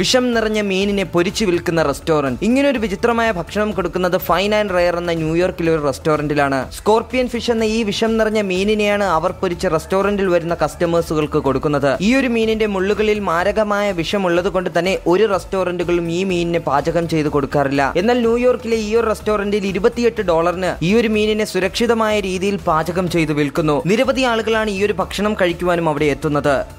വിഷം നിറഞ്ഞ മീനിനെ പൊരിച്ചു വിൽക്കുന്ന റെസ്റ്റോറന്റ് ഇങ്ങനൊരു വിചിത്രമായ ഭക്ഷണം കൊടുക്കുന്നത് ഫൈൻ ആൻഡ് റയർ എന്ന ന്യൂയോർക്കിലെ ഒരു റെസ്റ്റോറന്റിലാണ് സ്കോർപ്പിയൻ ഫിഷ് എന്ന ഈ വിഷം നിറഞ്ഞ മീനിനെയാണ് അവർ പൊരിച്ച റെസ്റ്റോറന്റിൽ വരുന്ന കസ്റ്റമേഴ്സുകൾക്ക് കൊടുക്കുന്നത് ഈ ഒരു മീനിന്റെ മുള്ളുകളിൽ മാരകമായ ഉള്ളത് കൊണ്ട് തന്നെ ഒരു റെസ്റ്റോറന്റുകളും ഈ മീനിനെ പാചകം ചെയ്ത് കൊടുക്കാറില്ല എന്നാൽ ന്യൂയോർക്കിലെ ഈ ഒരു റെസ്റ്റോറന്റിൽ ഇരുപത്തിയെട്ട് ഡോളറിന് ഈ ഒരു മീനിനെ സുരക്ഷിതമായ രീതിയിൽ പാചകം ചെയ്ത് വിൽക്കുന്നു നിരവധി ആളുകളാണ് ഈ ഒരു ഭക്ഷണം കഴിക്കുവാനും അവിടെ എത്തുന്നത്